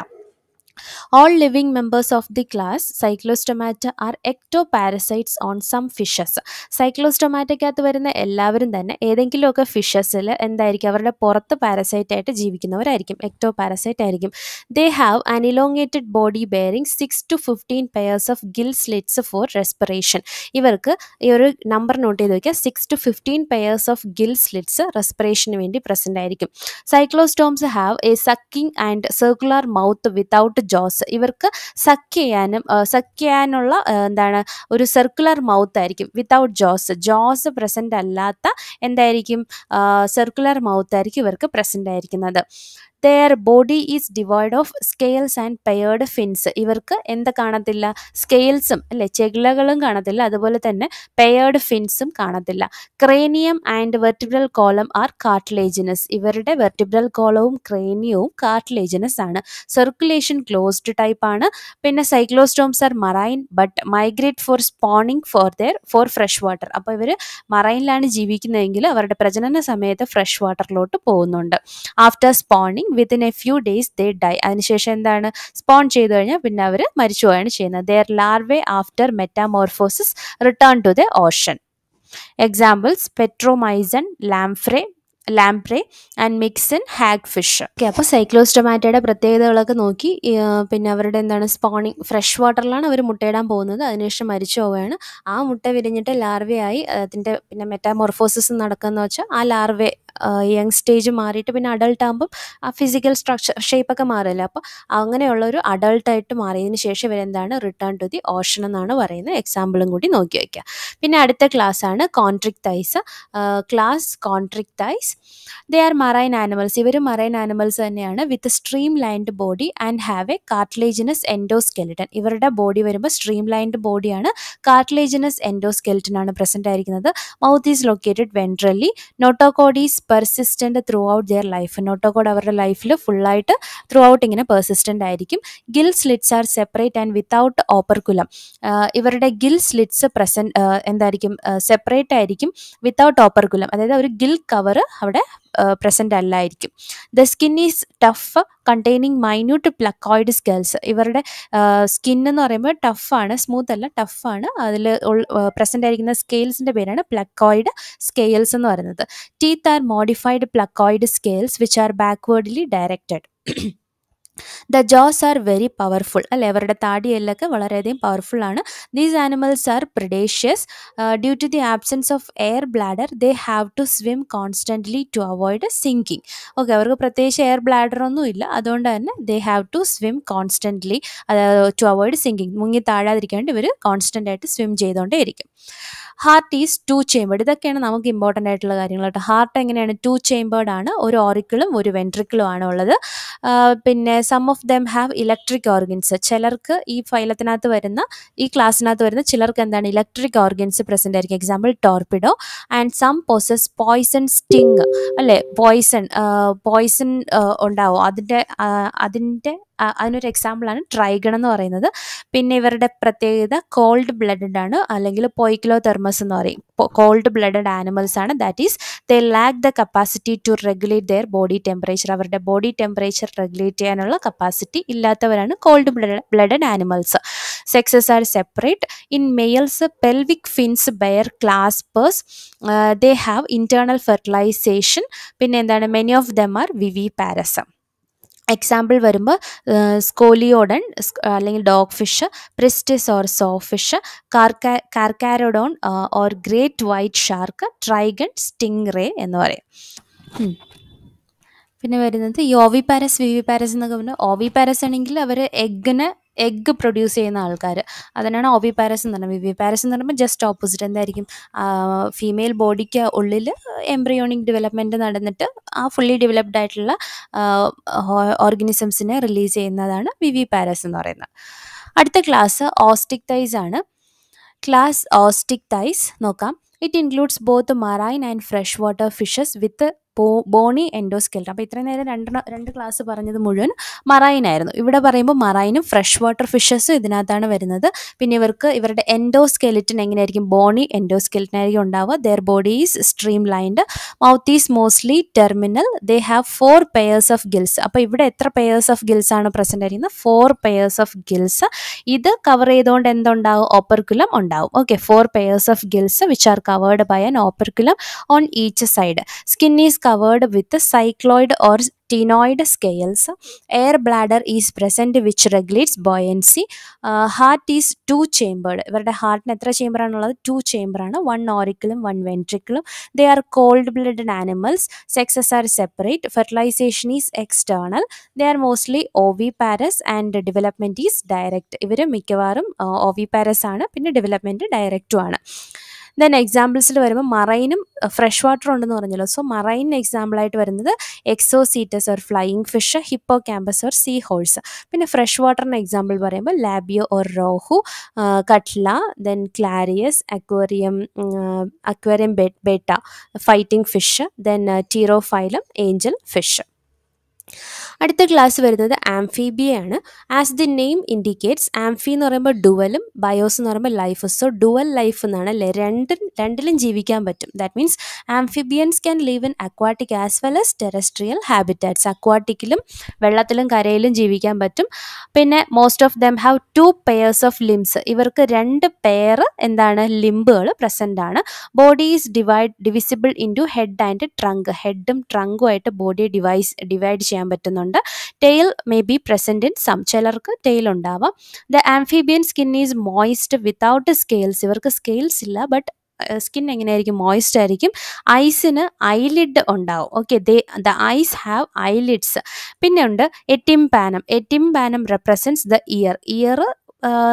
all All members of the class Cyclostomata are ectoparasites on some fishes സൈക്ലോസ്റ്റൊമാറ്റയ്ക്കകത്ത് വരുന്ന എല്ലാവരും തന്നെ ഏതെങ്കിലുമൊക്കെ ഫിഷസിൽ എന്തായിരിക്കും അവരുടെ പുറത്ത് പാരസൈറ്റ് ആയിട്ട് ജീവിക്കുന്നവരായിരിക്കും എക്ടോ പാരസൈറ്റ് ആയിരിക്കും they have an elongated body bearing six to fifteen pairs of gill slits for respiration ഇവർക്ക് ഈ ഒരു നമ്പർ നോട്ട് ചെയ്ത് വയ്ക്കുക six to fifteen pairs of gill slits റെസ്പിറേഷന് വേണ്ടി പ്രസൻ്റ് ആയിരിക്കും cyclostomes have a sucking and circular mouth without jaws ഇവർക്ക് suck ചെയ്യാനും സക്ക് ചെയ്യാനുള്ള എന്താണ് ഒരു സർക്കുലർ മൗത്ത് ആയിരിക്കും വിത്തൗട്ട് ജോസ് ജോസ് പ്രസൻ്റ് അല്ലാത്ത എന്തായിരിക്കും സർക്കുലർ മൗത്ത് ആയിരിക്കും ഇവർക്ക് പ്രസൻ്റ് ആയിരിക്കുന്നത് their body is divide of scales and paired fins ഇവർക്ക് എന്ത് കാണത്തില്ല സ്കെയിൽസും അല്ലെ ചെകിളകളും കാണത്തില്ല അതുപോലെ തന്നെ പെയർഡ് ഫിൻസും കാണത്തില്ല cranium and vertebral column are cartilaginous ഇവരുടെ വെർട്ടിബ്രൽ കോളവും ക്രേനിയവും കാർട്ടിലേജിനസ് ആണ് സർക്കുലേഷൻ ക്ലോസ്ഡ് ടൈപ്പ് ആണ് പിന്നെ cyclostomes are marine but migrate for spawning for their for fresh water അപ്പോൾ ഇവർ മറൈനിലാണ് ജീവിക്കുന്നതെങ്കിൽ അവരുടെ പ്രജനന സമയത്ത് ഫ്രഷ് വാട്ടറിലോട്ട് പോകുന്നുണ്ട് after spawning within a few days they die അതിനുശേഷം എന്താണ് സ്പോൺ ചെയ്തു കഴിഞ്ഞാൽ പിന്നെ അവർ മരിച്ചു പോവുകയാണ് ചെയ്യുന്നത് their larvae after metamorphosis return to the ocean examples Petromyzon lamprey lamprey and Myxine hagfish okay അപ്പോൾ സൈക്ലോസ്റ്റൊമാറ്റയുടെ പ്രത്യേകതകളൊക്കെ നോക്കി പിന്നെ അവരുടെ എന്താണ് സ്പോണിങ് ഫ്രഷ് വാട്ടറിലാണ് അവർ മുട്ടയിടാൻ പോകുന്നത് അതിനുശേഷം മരിച്ചു പോവുകയാണ് ആ മുട്ട വിരിഞ്ഞിട്ട് ലാർവയായി അതിൻ്റെ പിന്നെ മെറ്റാമോർഫോസിസ് നടക്കുന്ന വെച്ചാൽ ആ ലാർവേ യങ് സ്റ്റേജ് മാറിയിട്ട് പിന്നെ അഡൾട്ട് ആകുമ്പം ആ ഫിസിക്കൽ സ്ട്രക്ചർ ഷേപ്പൊക്കെ മാറില്ല അപ്പോൾ അങ്ങനെയുള്ളൊരു അഡൾട്ടായിട്ട് മാറിയതിന് ശേഷം ഇവരെന്താണ് റിട്ടേൺ ടു ദി ഓഷൻ എന്നാണ് പറയുന്നത് എക്സാമ്പിളും കൂടി നോക്കി വയ്ക്കുക പിന്നെ അടുത്ത ക്ലാസ്സാണ് Chondrichthyes class Chondrichthyes they are marine animals ഇവർ മറൈൻ ആനിമൽസ് തന്നെയാണ് with streamlined body and have a cartilaginous endoskeleton ഇവരുടെ ബോഡി വരുമ്പോൾ സ്ട്രീം ലൈൻഡ് ബോഡിയാണ് കാർട്ടിലേജിനസ് എൻഡോസ്കെലിറ്റൻ ആണ് പ്രസൻ്റ് ആയിരിക്കുന്നത് mouth is located ventrally notochord is persistent throughout their life നോട്ടോ notochord അവരുടെ ലൈഫിൽ ഫുള്ളായിട്ട് ത്രൂ ഔട്ട് ഇങ്ങനെ പെർസിസ്റ്റൻ്റ് ആയിരിക്കും Gill slits are separate and without operculum ഇവരുടെ ഗിൽ സ്ലിറ്റ്സ് പ്രസൻറ്റ് എന്തായിരിക്കും സെപ്പറേറ്റ് ആയിരിക്കും വിത്തൗട്ട് ഓപ്പർക്കുലം അതായത് ഒരു ഗിൽ കവർ അവിടെ പ്രസൻ്റ് അല്ലായിരിക്കും the skin is tough containing minute placoid scales ഇവരുടെ സ്കിൻ എന്ന് പറയുമ്പോൾ ടഫാണ് സ്മൂത്ത് അല്ല ടഫാണ് അതിൽ പ്രസൻ്റ് ആയിരിക്കുന്ന സ്കെയിൽസിൻ്റെ പേരാണ് പ്ലക്കോയിഡ് സ്കെയിൽസ് എന്ന് പറയുന്നത് teeth are modified placoid scales which are backwardly directed the jaws are very powerful അല്ലേ അവരുടെ താടിയെല്ലൊക്കെ വളരെയധികം പവർഫുൾ ആണ് these animals are predaceous due to the absence of air bladder they have to swim constantly to avoid sinking okay അവർക്ക് പ്രത്യേകിച്ച് air ബ്ലാഡറൊന്നും ഇല്ല അതുകൊണ്ട് തന്നെ they have to swim constantly അതായത് ടു അവോയ്ഡ് സിങ്കിങ് മുങ്ങി താഴാതിരിക്കാണ്ട് ഇവർ കോൺസ്റ്റൻ്റ് ആയിട്ട് സ്വിം ഇരിക്കും ഹാർട്ട് ഈസ് ടു ചേംബേർഡ് ഇതൊക്കെയാണ് നമുക്ക് ഇമ്പോർട്ടൻ്റ് ആയിട്ടുള്ള കാര്യങ്ങൾ കേട്ടോ ഹാർട്ട് എങ്ങനെയാണ് ടു ചേംബേർഡ് ആണ് ഒരു ഓറിക്കിളും ഒരു വെൻട്രിക്കിളും ആണ് ഉള്ളത് പിന്നെ some of them have electric organs ചിലർക്ക് ഈ ഫൈലത്തിനകത്ത് വരുന്ന ഈ ക്ലാസ്സിനകത്ത് വരുന്ന ചിലർക്ക് എന്താണ് ഇലക്ട്രിക് ഓർഗൻസ് പ്രസൻ്റ് ആയിരിക്കും example torpedo and some possess poison sting അല്ലേ പോയ്സൺ പോയ്സൺ ഉണ്ടാവും അതിൻ്റെ അതിൻ്റെ അതിനൊരു എക്സാമ്പിളാണ് ട്രൈഗൺ എന്ന് പറയുന്നത് പിന്നെ ഇവരുടെ പ്രത്യേകത കോൾഡ് ബ്ലഡഡ് ആണ് അല്ലെങ്കിൽ പോയിക്കിലോ തെർമസ് എന്ന് പറയും കോൾഡ് ബ്ലഡഡ് ആനിമൽസ് ആണ് that is they lack the capacity to regulate their body temperature അവരുടെ ബോഡി ടെമ്പറേച്ചർ റെഗുലേറ്റ് ചെയ്യാനുള്ള കപ്പാസിറ്റി ഇല്ലാത്തവരാണ് cold blooded animals sexes are separate in males pelvic fins bear claspers they have internal fertilization പിന്നെ എന്താണ് many of them are viviparous example വരുമ്പോൾ Scoliodon അല്ലെങ്കിൽ dogfish Pristis or sawfish കാർക്കാ Carcharodon or great white shark Trygon stingray എന്ന് പറയും പിന്നെ വരുന്നത് യോവി പാരസ് വിവി പാരസ് എന്നൊക്കെ പറഞ്ഞാൽ ഓവി പാരസ് ആണെങ്കിൽ അവർ എഗ്ഗിന് എഗ്ഗ് പ്രൊഡ്യൂസ് ചെയ്യുന്ന ആൾക്കാർ അതിനാണ് ഒവി പാരസ് എന്ന് പറയുന്നത് വിവി പാരസ് എന്ന് പറയുമ്പോൾ ജസ്റ്റ് ഓപ്പോസിറ്റ് എന്തായിരിക്കും ഫീമെയിൽ ബോഡിക്ക് ഉള്ളിൽ എംബ്രിയോണിക് ഡെവലപ്മെൻ്റ് നടന്നിട്ട് ആ ഫുള്ളി ഡെവലപ്ഡ് ആയിട്ടുള്ള ഓർഗനിസംസിനെ റിലീസ് ചെയ്യുന്നതാണ് വിവി പാരസ് എന്ന് പറയുന്നത് അടുത്ത ക്ലാസ് ഓസ്റ്റിക് തൈസ് ആണ് ക്ലാസ് ഓസ്റ്റിക് തൈസ് നോക്കാം it includes both marine and fresh water fishes with പോ ബോണി എൻഡോസ്കെൽറ്റൻ അപ്പോൾ ഇത്രയും നേരം രണ്ട് രണ്ട് ക്ലാസ് പറഞ്ഞത് മുഴുവൻ മറൈനായിരുന്നു ഇവിടെ പറയുമ്പോൾ മറൈനും ഫ്രഷ് വാട്ടർ ഫിഷസും ഇതിനകത്താണ് വരുന്നത് പിന്നെ ഇവർക്ക് ഇവരുടെ എൻഡോസ്കെലിറ്റൻ എങ്ങനെയായിരിക്കും ബോണി എൻഡോസ്കെലിറ്റൻ ആയിരിക്കും ഉണ്ടാവുക there is streamlined mouth is mostly terminal they have four pairs of gills അപ്പോൾ ഇവിടെ എത്ര പെയേഴ്സ് ഓഫ് ഗിൽസ് ആണ് പ്രസൻ്റ് ആയിരിക്കുന്നത് ഫോർ പെയേഴ്സ് ഓഫ് ഗിൽസ് ഇത് കവർ ചെയ്തുകൊണ്ട് എന്തുണ്ടാവും ഓപ്പർക്കുലം ഉണ്ടാവും okay four pairs of gills which are covered by an operculum on each side skin is covered with cycloid or tenoid scales. Air bladder is present which regulates buoyancy. Uh, heart is two chambered. ഇവരുടെ ഹാർട്ടിന് എത്ര chamber ആണുള്ളത് two chamber ആണ് one ഓറിക്കിളും one വെൻട്രിക്കിളും they are cold blooded animals sexes are separate fertilisation is external they are mostly oviparous and development is direct ഇവർ മിക്കവാറും ഓവി uh, പാരസ് ആണ് പിന്നെ ഡെവലപ്മെൻറ്റ് ഡയറക്റ്റും ആണ് ദെൻ എക്സാമ്പിൾസിൽ വരുമ്പോൾ മറൈനും ഫ്രഷ് വാട്ടർ ഉണ്ടെന്ന് പറഞ്ഞല്ലോ സോ മറൈൻ എക്സാമ്പിളായിട്ട് വരുന്നത് Exocoetus or flying fish Hippocampus or seahorse പിന്നെ ഫ്രഷ് വാട്ടറിന് എക്സാമ്പിൾ പറയുമ്പോൾ Labeo or rohu catla then Clarias aquarium aquarium ബെ Betta fighting fish then Pterophyllum angelfish അടുത്ത ക്ലാസ് വരുന്നത് ആംഫീബിയയാണ് as the name indicates amphi എന്ന് പറയുമ്പോൾ ഡുവലും ബയോസ് എന്ന് പറയുമ്പോൾ ലൈഫ് സോ ഡുവൽ ലൈഫ് എന്നാണ് അല്ലേ രണ്ടും രണ്ടിലും ജീവിക്കാൻ പറ്റും that means amphibians can live in aquatic as well as terrestrial habitats അക്വാട്ടിക്കിലും വെള്ളത്തിലും കരയിലും ജീവിക്കാൻ പറ്റും പിന്നെ most of them have two pairs of limbs ഇവർക്ക് രണ്ട് പെയർ എന്താണ് ലിംബുകൾ പ്രസൻ്റ് ആണ് body is divide divisible in head and trunk ഹെഡും ട്രങ്കുമായിട്ട് ബോഡി ഡിവൈസ് ഡിവൈഡ് ചെയ്യാൻ ചെയ്യാൻ പറ്റുന്നുണ്ട് tail may be present in some ചിലർക്ക് ടെയിൽ ഉണ്ടാവാം the amphibian skin is moist without scales ഇവർക്ക് സ്കെയിൽസ് ഇല്ല ബട്ട് സ്കിൻ എങ്ങനെയായിരിക്കും മോയിസ്റ്റ് ആയിരിക്കും ഐസിന് ഐലിഡ് ഉണ്ടാവും okay the eyes have eyelids പിന്നെ ഉണ്ട് a tympanum a tympanum represents the ear ear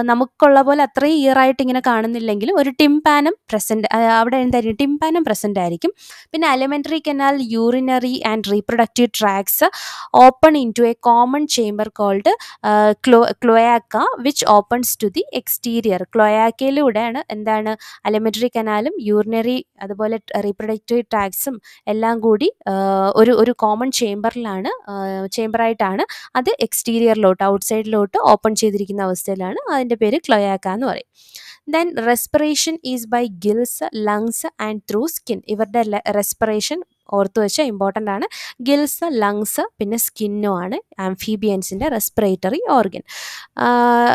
നമുക്കുള്ള പോലെ അത്രയും ഇയറായിട്ട് ഇങ്ങനെ കാണുന്നില്ലെങ്കിലും ഒരു ടിംപാനം പ്രസൻറ്റ് അവിടെ എന്തായിരിക്കും ടിംപാനം പ്രസൻ്റ് ആയിരിക്കും പിന്നെ alimentary canal urinary and reproductive tracts open into a common chamber called ക്ലോ cloaca which opens to the exterior ക്ലോയാക്കയിലൂടെയാണ് എന്താണ് അലിമെന്ററി കനാലും യൂറിനറി അതുപോലെ റീപ്രൊഡക്റ്റീവ് ട്രാക്സും എല്ലാം കൂടി ഒരു ഒരു കോമൺ ചേംബറിലാണ് ചേംബറായിട്ടാണ് അത് എക്സ്റ്റീരിയറിലോട്ട് ഔട്ട്സൈഡിലോട്ട് ഓപ്പൺ ചെയ്തിരിക്കുന്ന അവസ്ഥയിലാണ് പറയും അതിൻ്റെ പേര് ക്ലൊയാക്ക എന്ന് പറയും then respiration is by gills lungs and through skin ഇവരുടെ റെസ്പിറേഷൻ ഓർത്തു വെച്ചാൽ ഇമ്പോർട്ടൻ്റ് ആണ് ഗിൽസ് ലങ്സ് പിന്നെ സ്കിന്നോ ആണ് ആംഫീബിയൻസിൻ്റെ റെസ്പിറേറ്ററി ഓർഗൻ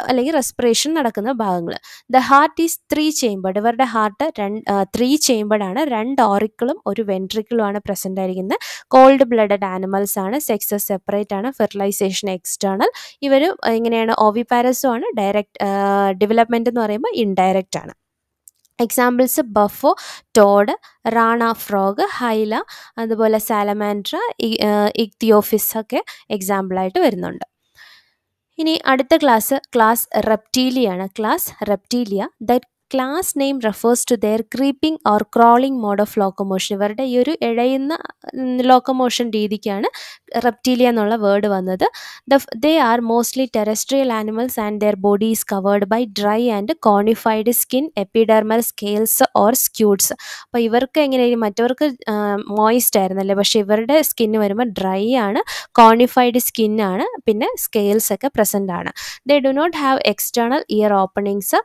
അല്ലെങ്കിൽ റെസ്പിറേഷൻ നടക്കുന്ന ഭാഗങ്ങൾ the heart is three chambered ഇവരുടെ ഹാർട്ട് രണ്ട് ത്രീ ചേംബർഡാണ് രണ്ട് ഓറിക്കിളും ഒരു വെൻട്രിക്കിളും ആണ് പ്രസൻ്റ് ആയിരിക്കുന്നത് കോൾഡ് ബ്ലഡഡ് ആനിമൽസ് ആണ് സെക്സസ് സെപ്പറേറ്റ് ആണ് ഫെർട്ടിലൈസേഷൻ എക്സ്റ്റേണൽ ഇവരും എങ്ങനെയാണ് ഓവിപാരസും ആണ് ഡയറക്റ്റ് ഡെവലപ്മെൻ്റ് എന്ന് പറയുമ്പോൾ ഇൻഡയറക്റ്റ് ആണ് examples Bufo toad Rana frog Hyla അതുപോലെ സാലമാൻഡ്ര ഇക്തിയോഫിസ് ഒക്കെ എക്സാമ്പിളായിട്ട് വരുന്നുണ്ട് ഇനി അടുത്ത ക്ലാസ് ക്ലാസ് റെപ്റ്റീലിയാണ് class Reptilia that class name refers to their creeping or crawling mode of locomotion ഇവരുടെ ഈ ഒരു ഇഴയുന്ന ലോക്കോമോഷൻ രീതിക്കാണ് റെപ്റ്റീലിയ എന്നുള്ള വേർഡ് വന്നത് the they are mostly terrestrial animals and their is covered by dry and cornified skin epidermal scales or scutes അപ്പോൾ ഇവർക്ക് എങ്ങനെയായിരിക്കും മറ്റവർക്ക് മോയിസ്റ്റ് ആയിരുന്നല്ലേ പക്ഷേ ഇവരുടെ സ്കിന്ന് വരുമ്പോൾ ഡ്രൈ ആണ് കോണിഫൈഡ് സ്കിന്നാണ് പിന്നെ സ്കെയിൽസ് ഒക്കെ പ്രസൻ്റ് ആണ് they do not have external ear openings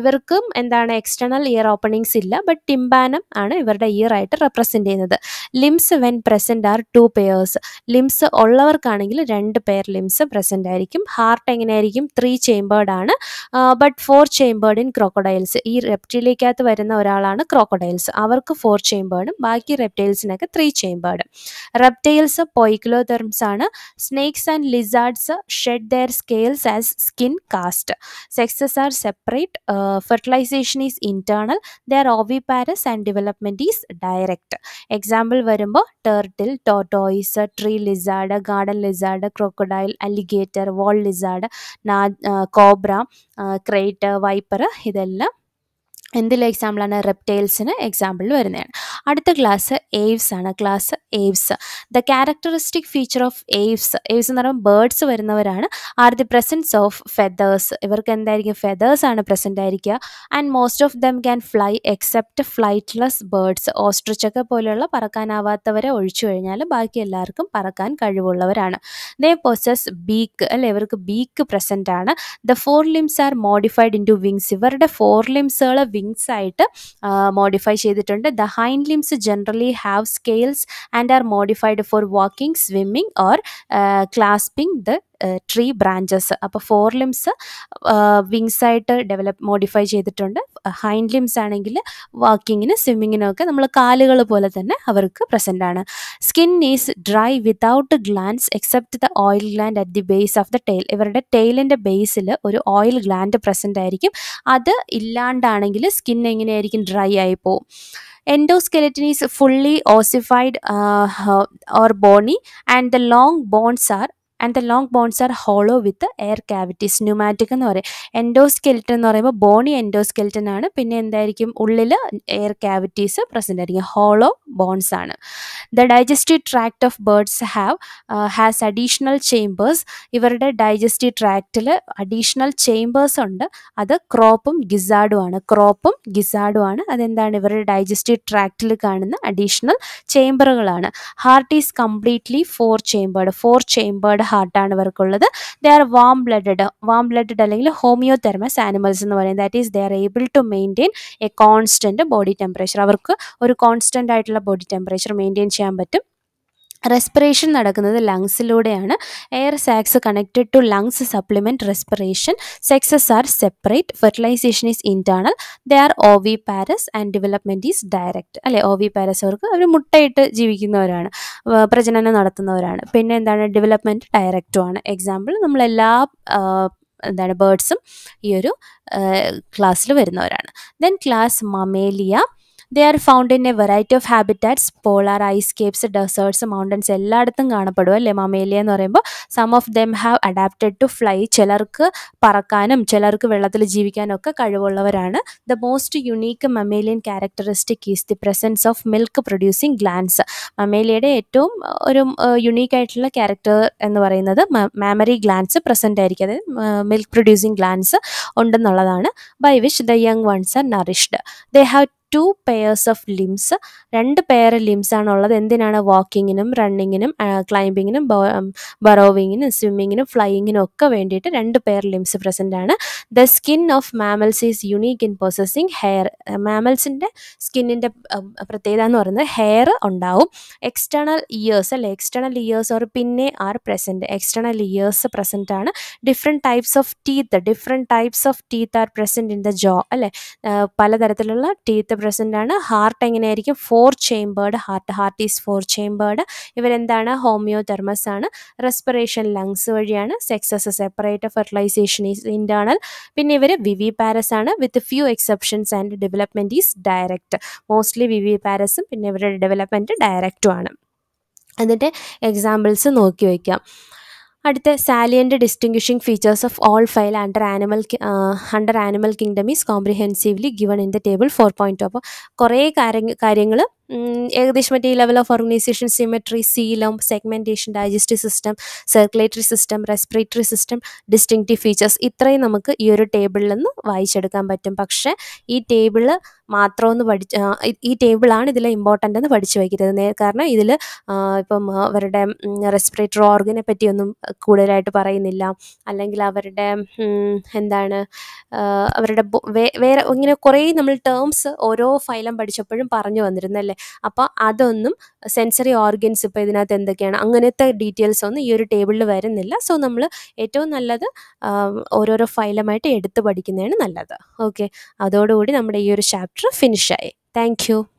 ഇവർക്ക് എന്താണ് എക്സ്റ്റേണൽ ഇയർ ഓപ്പണിങ്സ് ഇല്ല ബട്ട് ടിംബാനം ആണ് ഇവരുടെ ഇയർ ആയിട്ട് റെപ്രസെന്റ് ചെയ്യുന്നത് limbs when present are two pairs limbs ഉള്ളവർക്കാണെങ്കിൽ രണ്ട് പെയർ ലിംസ് പ്രസൻ്റ് ആയിരിക്കും ഹാർട്ട് എങ്ങനെയായിരിക്കും ത്രീ ചേമ്പേർഡ് ആണ് but four chambered in crocodiles ഈ റെപ്റ്റീലേക്കകത്ത് വരുന്ന ഒരാളാണ് ക്രോക്കഡൈൽസ് അവർക്ക് ഫോർ ചേമ്പേർഡും ബാക്കി റെപ്റ്റൈൽസിനൊക്കെ ത്രീ ചേമ്പേർഡ് റെപ്റ്റൈൽസ് പൊയ്ക്ലോതെർമ്സ് ആണ് snakes and lizards shed their scales as skin cast sexes are separate fertilisation is internal oviparous and development is direct example വരുമ്പോൾ turtle tortoise tree lizard garden lizard crocodile alligator wall lizard cobra krait viper ഇതെല്ലാം എന്തിലെ എക്സാമ്പിളാണ് റെപ്റ്റൈൽസിന് example വരുന്നതാണ് അടുത്ത class Aves ആണ് class Aves the characteristic feature of Aves Aves എന്ന് പറയുമ്പോൾ ബേർഡ്സ് വരുന്നവരാണ് are the presence of feathers ഇവർക്ക് എന്തായിരിക്കും ഫെദേഴ്സ് ആണ് പ്രസൻ്റ് ആയിരിക്കുക and most of them can fly except flightless birds ഓസ്ട്രിച്ചൊക്കെ പോലെയുള്ള പറക്കാനാവാത്തവരെ ഒഴിച്ചു കഴിഞ്ഞാൽ ബാക്കി എല്ലാവർക്കും പറക്കാൻ കഴിവുള്ളവരാണ് ദേ പൊസസ് ബീക്ക് അല്ലെ ഇവർക്ക് ബീക്ക് പ്രസൻ്റ് ആണ് the forelimbs are modified into wings ഇവരുടെ ഫോർ ലിംസുകൾ വിങ്സ് ആയിട്ട് മോഡിഫൈ ചെയ്തിട്ടുണ്ട് the hind limbs generally have scales and are modified for walking swimming or clasping the tree branches അപ്പോൾ forelimbs wings ആയിട്ട് develop modify ചെയ്തിട്ടുണ്ട് hind limbs ആണെങ്കിൽ വാക്കിങ്ങിന് സ്വിമ്മിങ്ങിനൊക്കെ നമ്മൾ കാലുകൾ പോലെ തന്നെ അവർക്ക് പ്രസൻ്റ് ആണ് skin is dry without glands except the oil gland at the base of the tail ഇവരുടെ ടെയിലിൻ്റെ ബേസിൽ ഒരു ഓയിൽ ഗ്ലാൻഡ് പ്രസൻ്റ് ആയിരിക്കും അത് ഇല്ലാണ്ടാണെങ്കിൽ സ്കിൻ എങ്ങനെയായിരിക്കും ഡ്രൈ ആയി പോവും endoskeleton is fully ossified or bony and the long bones are and the long bones are hollow with air cavities pneumatic എന്ന് പറയും എൻഡോസ്കെൽറ്റൻ എന്ന് പറയുമ്പോൾ ബോണി എൻഡോസ്കെൽറ്റൻ ആണ് പിന്നെ എന്തായിരിക്കും ഉള്ളിൽ എയർ ക്യാവിറ്റീസ് പ്രസൻ്റ് ആയിരിക്കും ഹോളോ ബോൺസ് ആണ് the digestive tract of birds have has additional chambers ഇവരുടെ ഡൈജസ്റ്റീവ് ട്രാക്റ്റിൽ അഡീഷണൽ ചേമ്പേഴ്സ് ഉണ്ട് അത് ക്രോപ്പും ഗിസാഡും ആണ് ക്രോപ്പും ഗിസാഡും ആണ് അതെന്താണ് ഇവരുടെ ഡൈജസ്റ്റീവ് ട്രാക്റ്റിൽ കാണുന്ന അഡീഷണൽ ചേമ്പറുകളാണ് heart is completely four chambered four chambered ഹാർട്ടാണ് ഇവർക്കുള്ളത് they are warm blooded warm blooded അല്ലെങ്കിൽ ഹോമിയോതെർമസ് ആനിമൽസ് എന്ന് പറയുന്നത് that is they are able to maintain a constant body temperature അവർക്ക് ഒരു കോൺസ്റ്റൻ്റ് ആയിട്ടുള്ള ബോഡി ടെമ്പറേച്ചർ മെയിൻറ്റെയിൻ ചെയ്യാൻ പറ്റും റെസ്പിറേഷൻ നടക്കുന്നത് ലങ്സിലൂടെയാണ് air sacs connected to lungs supplement respiration sexes are separate fertilisation is internal they are oviparous and development is direct അല്ലെ oviparous അവർക്ക് അവർ മുട്ടയിട്ട് ജീവിക്കുന്നവരാണ് പ്രജനനം നടത്തുന്നവരാണ് പിന്നെ എന്താണ് ഡെവലപ്മെൻറ്റ് ആണ് എക്സാമ്പിൾ നമ്മളെല്ലാ എന്താണ് ബേഡ്സും ഈ ഒരു ക്ലാസ്സിൽ വരുന്നവരാണ് then class Mammalia they are found in a variety of habitats polar ice caps deserts mountains എല്ലായിടത്തും കാണപ്പെടും അല്ലേ മമേലിയ എന്ന് പറയുമ്പോൾ some of them have adapted to fly ചിലർക്ക് പറക്കാനും ചിലർക്ക് വെള്ളത്തിൽ ജീവിക്കാനും ഒക്കെ കഴിവുള്ളവരാണ് the most unique mammalian characteristic is the presence of milk producing glands മമേലിയുടെ ഏറ്റവും ഒരു യുണീക്ക് ആയിട്ടുള്ള ക്യാരക്ടർ എന്ന് പറയുന്നത് മാമറി ഗ്ലാൻസ് പ്രസൻ്റ് ആയിരിക്കും അതായത് മിൽക്ക് പ്രൊഡ്യൂസിങ് ഗ്ലാൻസ് ഉണ്ടെന്നുള്ളതാണ് by which the young ones are nourished they have two pairs of limbs രണ്ട് പെയർ ലിംസ് ആണുള്ളത് എന്തിനാണ് വാക്കിങ്ങിനും റണ്ണിങ്ങിനും ക്ലൈമ്പിങ്ങിനും ബറോവിങ്ങിനും സ്വിമ്മിങ്ങിനും ഫ്ലൈയിങ്ങിനും ഒക്കെ വേണ്ടിയിട്ട് രണ്ട് പെയർ ലിംസ് പ്രസൻ്റ് ആണ് the skin of mammals is unique in possessing hair മാമൽസിൻ്റെ സ്കിന്നിൻ്റെ പ്രത്യേകത എന്ന് പറയുന്നത് ഹെയർ ഉണ്ടാവും എക്സ്റ്റേണൽ ഇയേഴ്സ് അല്ലെ എക്സ്റ്റേണൽ ഇയേഴ്സ് ഓർ പിന്നെ are present external ears present ആണ് different types of teeth different types of teeth are present in the jaw അല്ലെ പലതരത്തിലുള്ള ടീത്ത് പ്രസന്റ് ആണ് ഹാർട്ട് എങ്ങനെയായിരിക്കും four chambered heart heart is four chambered ഇവരെന്താണ് homeothermous ആണ് respiration lungs വഴിയാണ് sexes separate fertilisation is internal പിന്നെ ഇവർ viviparous ആണ് with few exceptions and development is direct mostly വിവി പാരസും പിന്നെ ഇവരുടെ ഡെവലപ്മെൻറ്റ് ഡയറക്റ്റും ആണ് എന്നിട്ട് എക്സാമ്പിൾസ് നോക്കി വയ്ക്കാം അടുത്ത salient distinguishing features of all phyla under animal under animal kingdom is comprehensively given in the table four point അപ്പോൾ കുറേ കാര്യങ്ങൾ ഏകദേശം മറ്റേ ഈ level of organisation symmetry coelom segmentation digestive system circulatory system respiratory system distinctive features ഇത്രയും നമുക്ക് ഈ ഒരു ടേബിളിൽ നിന്ന് വായിച്ചെടുക്കാൻ പറ്റും പക്ഷേ ഈ ടേബിള് മാത്രമൊന്ന് പഠിച്ച് ഈ ടേബിളാണ് ഇതിൽ ഇമ്പോർട്ടൻ്റ് എന്ന് പഠിച്ചു വയ്ക്കരുത് കാരണം ഇതിൽ ഇപ്പം അവരുടെ റെസ്പിറേറ്റർ ഓർഗനെ പറ്റിയൊന്നും കൂടുതലായിട്ട് പറയുന്നില്ല അല്ലെങ്കിൽ അവരുടെ എന്താണ് അവരുടെ വേറെ ഇങ്ങനെ കുറേ നമ്മൾ ടേംസ് ഓരോ ഫൈലം പഠിച്ചപ്പോഴും പറഞ്ഞു വന്നിരുന്നല്ലേ അപ്പോൾ അതൊന്നും സെൻസറി ഓർഗൻസ് ഇപ്പോൾ ഇതിനകത്ത് എന്തൊക്കെയാണ് അങ്ങനത്തെ ഡീറ്റെയിൽസ് ഒന്നും ഈ ഒരു ടേബിളിൽ വരുന്നില്ല സോ നമ്മൾ ഏറ്റവും നല്ലത് ഓരോരോ ഫയലുമായിട്ട് എടുത്ത് പഠിക്കുന്നതാണ് നല്ലത് ഓക്കെ അതോടുകൂടി നമ്മുടെ ഈ ഒരു ചാപ്റ്റർ ഫിനിഷായി താങ്ക്